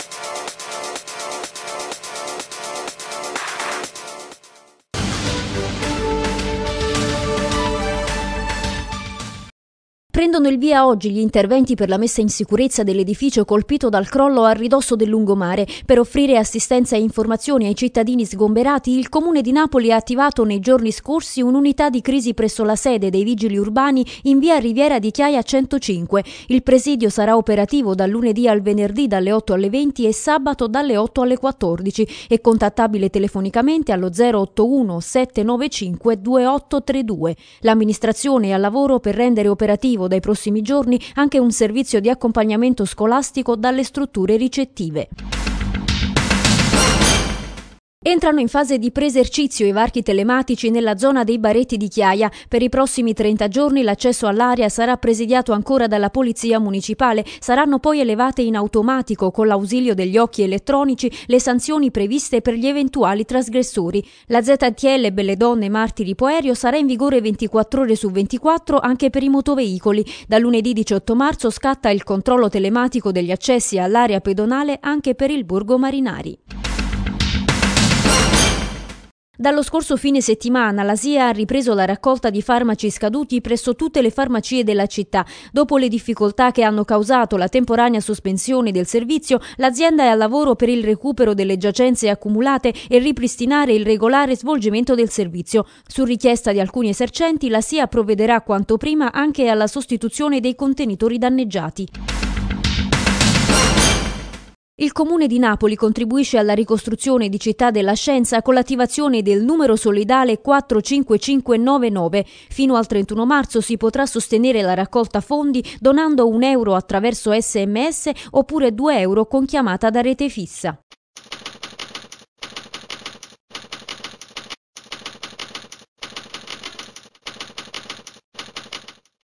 Thank you. Prendono il via oggi gli interventi per la messa in sicurezza dell'edificio colpito dal crollo a ridosso del lungomare. Per offrire assistenza e informazioni ai cittadini sgomberati, il Comune di Napoli ha attivato nei giorni scorsi un'unità di crisi presso la sede dei vigili urbani in via Riviera di Chiaia 105. Il presidio sarà operativo dal lunedì al venerdì dalle 8 alle 20 e sabato dalle 8 alle 14 e contattabile telefonicamente allo 081 795 2832. L'amministrazione è al lavoro per rendere operativo dai prossimi giorni anche un servizio di accompagnamento scolastico dalle strutture ricettive. Entrano in fase di preesercizio i varchi telematici nella zona dei baretti di Chiaia. Per i prossimi 30 giorni l'accesso all'area sarà presidiato ancora dalla Polizia Municipale. Saranno poi elevate in automatico, con l'ausilio degli occhi elettronici, le sanzioni previste per gli eventuali trasgressori. La ZTL Belle Donne Martiri Poerio sarà in vigore 24 ore su 24 anche per i motoveicoli. Da lunedì 18 marzo scatta il controllo telematico degli accessi all'area pedonale anche per il Borgo Marinari. Dallo scorso fine settimana la SIA ha ripreso la raccolta di farmaci scaduti presso tutte le farmacie della città. Dopo le difficoltà che hanno causato la temporanea sospensione del servizio, l'azienda è al lavoro per il recupero delle giacenze accumulate e ripristinare il regolare svolgimento del servizio. Su richiesta di alcuni esercenti, la SIA provvederà quanto prima anche alla sostituzione dei contenitori danneggiati. Il Comune di Napoli contribuisce alla ricostruzione di Città della Scienza con l'attivazione del numero solidale 45599. Fino al 31 marzo si potrà sostenere la raccolta fondi donando un euro attraverso sms oppure due euro con chiamata da rete fissa.